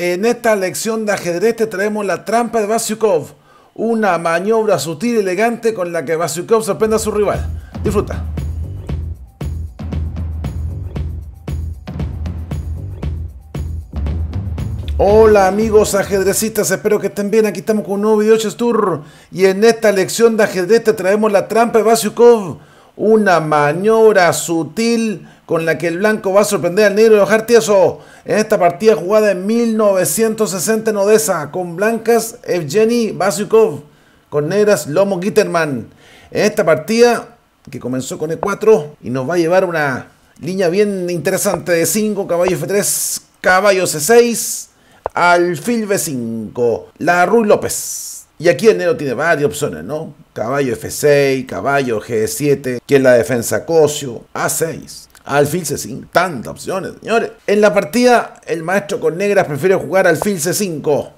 En esta lección de ajedrez te traemos la trampa de Vasyukov, una maniobra sutil y elegante con la que Vasyukov sorprende a su rival. Disfruta. Hola amigos ajedrecistas, espero que estén bien. Aquí estamos con un nuevo video de Tour y en esta lección de ajedrez te traemos la trampa de Vasyukov una maniobra sutil con la que el blanco va a sorprender al negro y dejar tieso en esta partida jugada en 1960 en Odessa con blancas Evgeny Basukov con negras Lomo Gitterman en esta partida que comenzó con E4 y nos va a llevar una línea bien interesante de 5 caballos F3 caballos C6 alfil B5 la Ruy López y aquí el negro tiene varias opciones, ¿no? Caballo F6, caballo G7, que es la defensa cocio A6, alfil C5, tantas opciones, señores. En la partida, el maestro con negras prefiere jugar alfil C5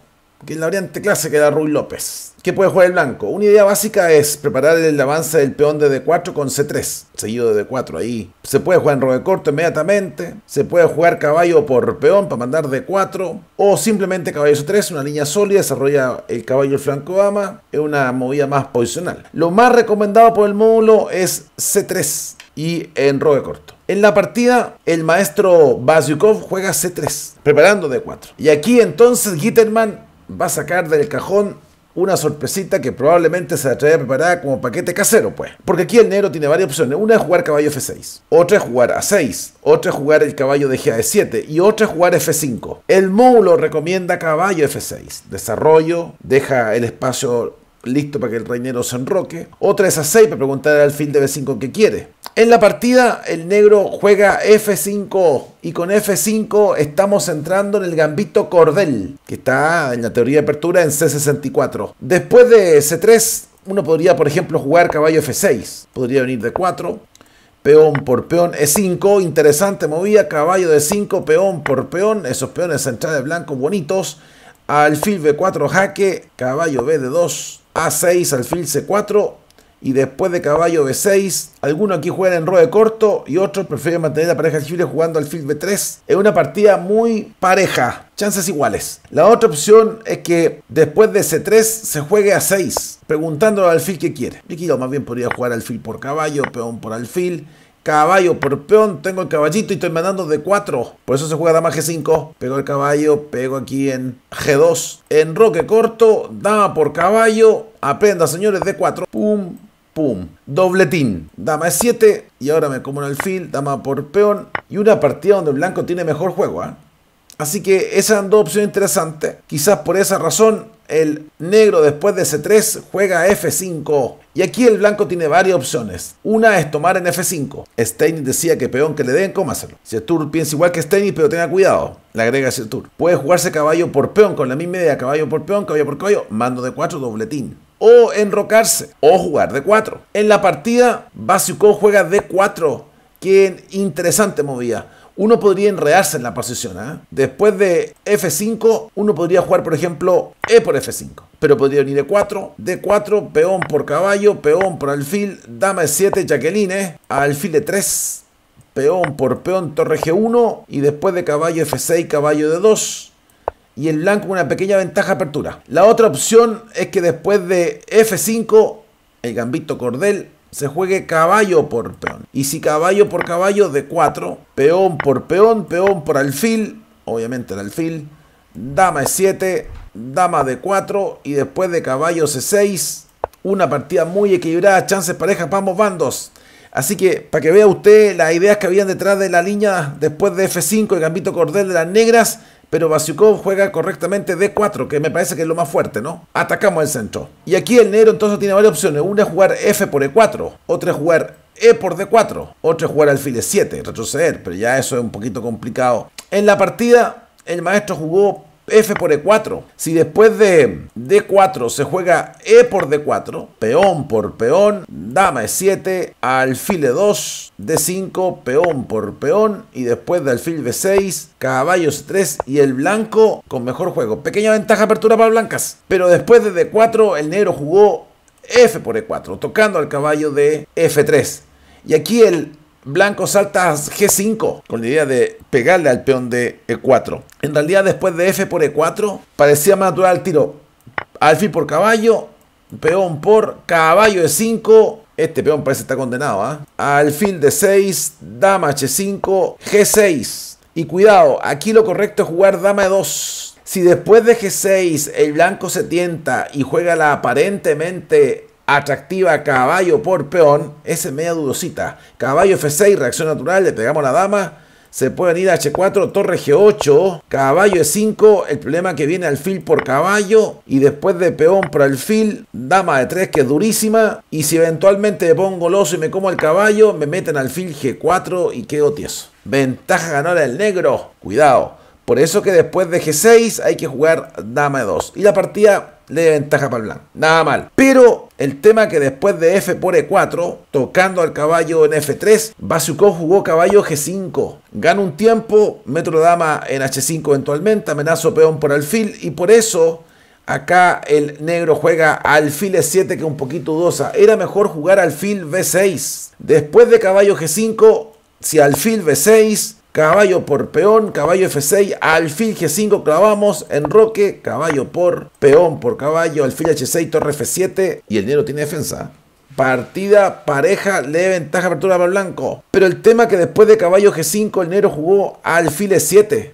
que en la variante clase queda Ruy López. ¿Qué puede jugar el blanco? Una idea básica es preparar el avance del peón de D4 con C3, seguido de D4 ahí. Se puede jugar en corto inmediatamente, se puede jugar caballo por peón para mandar D4, o simplemente caballo C3, una línea sólida, desarrolla el caballo el flanco dama, es una movida más posicional. Lo más recomendado por el módulo es C3 y en robe corto. En la partida, el maestro Basyukov juega C3, preparando D4. Y aquí entonces Gitterman va a sacar del cajón una sorpresita que probablemente se la traiga preparada como paquete casero, pues. Porque aquí el negro tiene varias opciones. Una es jugar caballo F6, otra es jugar A6, otra es jugar el caballo de GA7 y otra es jugar F5. El módulo recomienda caballo F6. Desarrollo, deja el espacio listo para que el reinero se enroque. Otra es A6 para preguntar al fin de B5 qué quiere. En la partida el negro juega F5 y con F5 estamos entrando en el gambito cordel, que está en la teoría de apertura en C64. Después de C3, uno podría, por ejemplo, jugar caballo F6. Podría venir de 4, peón por peón E5, interesante movida, caballo de 5, peón por peón, esos peones centrales blancos bonitos. Alfil B4 jaque, caballo B de 2, A6, alfil C4, y después de caballo B6. Algunos aquí juegan en roe corto y otros prefieren mantener la pareja alfiles jugando al alfil B3. Es una partida muy pareja, chances iguales. La otra opción es que después de C3 se juegue a 6, Preguntando al alfil qué quiere. Yo más bien podría jugar alfil por caballo, peón por alfil. Caballo por peón, tengo el caballito y estoy mandando de 4. Por eso se juega dama G5. Pego el caballo, pego aquí en G2. En roque corto, dama por caballo. Aprenda, señores, D4. Pum, Pum. Dobletín. Dama 7 y ahora me como el alfil, dama por peón. Y una partida donde el blanco tiene mejor juego. ¿ah? Así que esas son dos opciones interesantes. Quizás por esa razón el negro después de C3 juega F5. Y aquí el blanco tiene varias opciones. Una es tomar en F5. Stein decía que peón que le den, cómaselo. Tour piensa igual que Stein, pero tenga cuidado. Le agrega Tour. Puede jugarse caballo por peón, con la misma idea, caballo por peón, caballo por caballo, mando de 4, dobletín o enrocarse o jugar de 4. En la partida, Basiukov juega de 4. Qué interesante movida uno podría enrearse en la posición. ¿eh? Después de F5, uno podría jugar, por ejemplo, E por F5. Pero podría venir E4, D4, peón por caballo, peón por alfil, dama E7, jaqueline, ¿eh? alfil de 3 peón por peón, torre G1 y después de caballo F6, caballo de 2 y el blanco una pequeña ventaja apertura. La otra opción es que después de F5, el gambito cordel se juegue caballo por peón. Y si caballo por caballo de 4, peón por peón, peón por alfil, obviamente el alfil, dama es 7 dama de 4 y después de caballo C6, una partida muy equilibrada, chances parejas para ambos bandos. Así que para que vea usted las ideas que habían detrás de la línea después de F5 el gambito cordel de las negras pero Vasyukov juega correctamente D4, que me parece que es lo más fuerte, ¿no? Atacamos el centro. Y aquí el negro entonces tiene varias opciones. Una es jugar F por E4, otra es jugar E por D4, otra es jugar alfil 7, retroceder, pero ya eso es un poquito complicado. En la partida, el maestro jugó F por E4. Si después de D4 se juega E por D4, peón por peón, dama E7, alfil E2, D5, peón por peón y después de alfil B6, caballos C3 y el blanco con mejor juego. Pequeña ventaja apertura para blancas. Pero después de D4 el negro jugó F por E4, tocando al caballo de F3. Y aquí el Blanco salta G5 con la idea de pegarle al peón de E4. En realidad después de F por E4 parecía más natural el tiro. Alfil por caballo, peón por caballo de 5 Este peón parece estar condenado. ¿ah? Alfil de 6, dama H5, G6. Y cuidado, aquí lo correcto es jugar dama E2. Si después de G6 el blanco se tienta y juega la aparentemente atractiva caballo por peón, esa es media dudosita. Caballo F6, reacción natural, le pegamos a la dama. Se puede ir a H4, torre G8, caballo E5, el problema que viene alfil por caballo y después de peón por alfil, dama de 3 que es durísima y si eventualmente pongo goloso y me como el caballo, me meten alfil G4 y quedo tieso. Ventaja ganadora del negro, cuidado. Por eso que después de G6 hay que jugar dama E2. Y la partida le da ventaja para el blanco. Nada mal. Pero el tema que después de F por E4, tocando al caballo en F3, Basuko jugó caballo G5. Gana un tiempo, metro dama en H5 eventualmente, amenazo peón por alfil. Y por eso Acá el negro juega alfil E7 que un poquito dudosa. Era mejor jugar alfil B6. Después de caballo G5, si alfil B6, caballo por peón, caballo F6, alfil G5, clavamos, enroque, caballo por peón por caballo, alfil H6, torre F7 y el negro tiene defensa. Partida pareja, le ventaja apertura para blanco. Pero el tema que después de caballo G5 el negro jugó alfil E7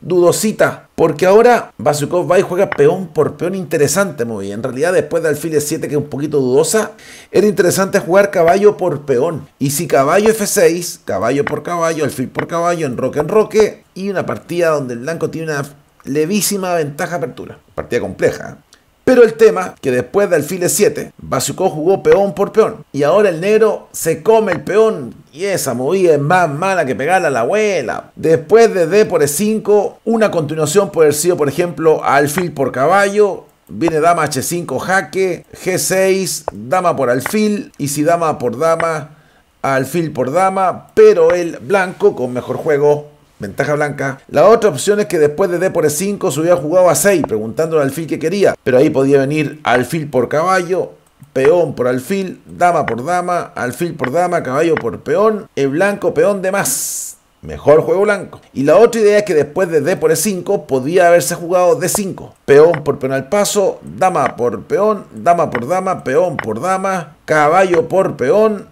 dudosita. Porque ahora Basukov va y juega peón por peón interesante, muy En realidad, después de alfil 7, que es un poquito dudosa, era interesante jugar caballo por peón. Y si caballo F6, caballo por caballo, alfil por caballo, en roque en roque y una partida donde el blanco tiene una levísima ventaja apertura. Partida compleja. ¿eh? Pero el tema, que después de alfil 7, Basuko jugó peón por peón. Y ahora el negro se come el peón. Y esa movida es más mala que pegarle a la abuela. Después de D por E5, una continuación puede haber sido, por ejemplo, alfil por caballo. Viene dama H5 jaque, G6, dama por alfil. Y si dama por dama, alfil por dama. Pero el blanco con mejor juego Ventaja blanca. La otra opción es que después de D por E5 se hubiera jugado a 6, preguntando al alfil que quería. Pero ahí podía venir alfil por caballo, peón por alfil, dama por dama, alfil por dama, caballo por peón, el blanco peón de más. Mejor juego blanco. Y la otra idea es que después de D por E5 podía haberse jugado D5. Peón por peón al paso, dama por peón, dama por dama, peón por dama, caballo por peón,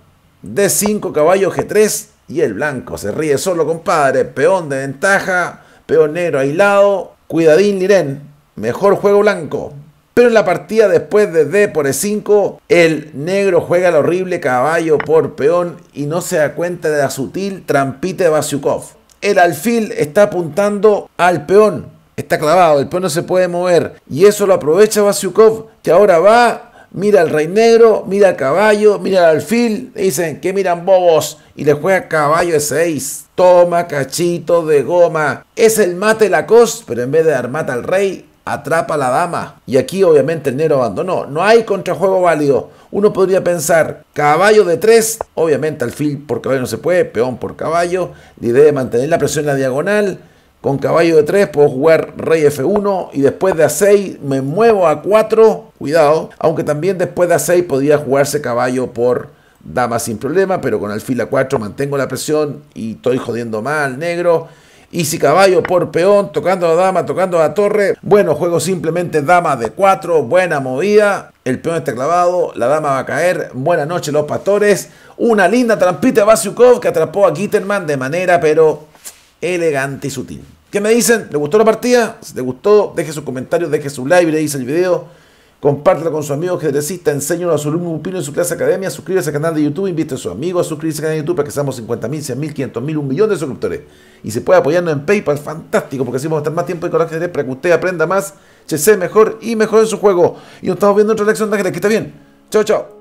D5, caballo G3, y el blanco se ríe solo, compadre. Peón de ventaja, peón negro aislado. Cuidadín, Liren. Mejor juego blanco. Pero en la partida después de D por E5, el negro juega el horrible caballo por peón y no se da cuenta de la sutil trampita de Basyukov. El alfil está apuntando al peón, está clavado, el peón no se puede mover y eso lo aprovecha Basyukov que ahora va mira al rey negro, mira al caballo, mira al alfil, dicen que miran bobos y le juega caballo de 6. Toma cachito de goma. Es el mate la cos, pero en vez de dar mata al rey, atrapa a la dama. Y aquí obviamente el negro abandonó. No hay contrajuego válido. Uno podría pensar, caballo de 3, obviamente alfil por caballo no se puede, peón por caballo, la idea de mantener la presión en la diagonal con caballo de 3 puedo jugar rey F1 y después de A6 me muevo a 4. Cuidado, aunque también después de A6 podía jugarse caballo por dama sin problema, pero con alfil A4 mantengo la presión y estoy jodiendo mal, negro. Y si caballo por peón, tocando a la dama, tocando a la torre. Bueno, juego simplemente dama de 4, buena movida. El peón está clavado, la dama va a caer. Buena noche los pastores. Una linda trampita de que atrapó a Gitterman de manera pero elegante y sutil. ¿Qué me dicen? ¿Le gustó la partida? Si te gustó, deje su comentario, deje su like, le dice el video. Compártelo con sus amigos ajedrecistas, enséñalo a su alumno pupilo en su clase academia, suscríbase al canal de YouTube, invite a sus amigos a suscribirse al canal de YouTube para que seamos 50.000, 100.000, 500.000, un millón de suscriptores. Y se puede apoyarnos en PayPal, fantástico, porque así vamos a estar más tiempo y la gente para que usted aprenda más, se mejor y mejor en su juego. Y nos estamos viendo en otra lección de ajedrez, que está bien. Chao, chao.